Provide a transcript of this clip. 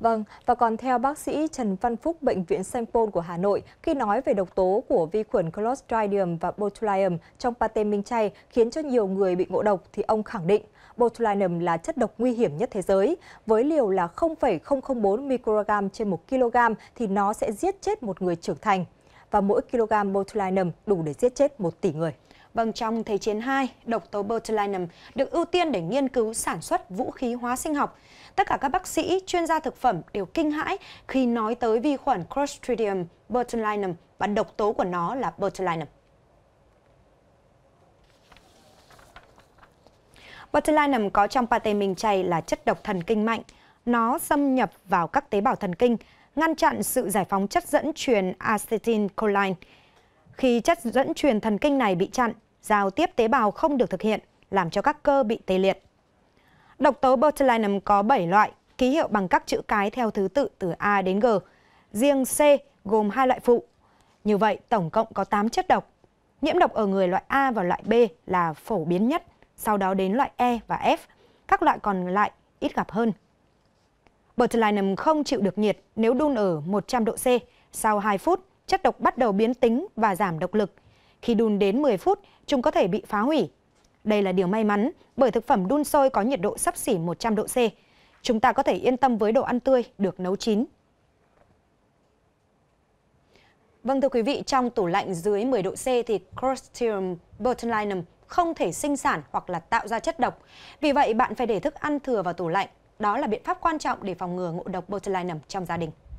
Vâng, và còn theo bác sĩ Trần Văn Phúc, Bệnh viện Sanh Pôn của Hà Nội, khi nói về độc tố của vi khuẩn Clostridium và botulium trong pate minh chay khiến cho nhiều người bị ngộ độc thì ông khẳng định Botulinum là chất độc nguy hiểm nhất thế giới. Với liều là 0,004 microgram trên 1 kg thì nó sẽ giết chết một người trưởng thành. Và mỗi kg botulinum đủ để giết chết một tỷ người. Vâng, trong Thế chiến 2, độc tố botulinum được ưu tiên để nghiên cứu sản xuất vũ khí hóa sinh học. Tất cả các bác sĩ, chuyên gia thực phẩm đều kinh hãi khi nói tới vi khuẩn Clostridium botulinum và độc tố của nó là botulinum. Botulinum có trong pate mình chay là chất độc thần kinh mạnh. Nó xâm nhập vào các tế bào thần kinh, ngăn chặn sự giải phóng chất dẫn truyền acetylcholine, khi chất dẫn truyền thần kinh này bị chặn, giao tiếp tế bào không được thực hiện, làm cho các cơ bị tê liệt. Độc tố botulinum có 7 loại, ký hiệu bằng các chữ cái theo thứ tự từ A đến G. Riêng C gồm hai loại phụ. Như vậy, tổng cộng có 8 chất độc. Nhiễm độc ở người loại A và loại B là phổ biến nhất, sau đó đến loại E và F. Các loại còn lại ít gặp hơn. Botulinum không chịu được nhiệt nếu đun ở 100 độ C. Sau 2 phút, chất độc bắt đầu biến tính và giảm độc lực. Khi đun đến 10 phút, chúng có thể bị phá hủy. Đây là điều may mắn bởi thực phẩm đun sôi có nhiệt độ sắp xỉ 100 độ C. Chúng ta có thể yên tâm với đồ ăn tươi được nấu chín. Vâng thưa quý vị, trong tủ lạnh dưới 10 độ C thì Clostridium botulinum không thể sinh sản hoặc là tạo ra chất độc. Vì vậy bạn phải để thức ăn thừa vào tủ lạnh. Đó là biện pháp quan trọng để phòng ngừa ngộ độc botulinum trong gia đình.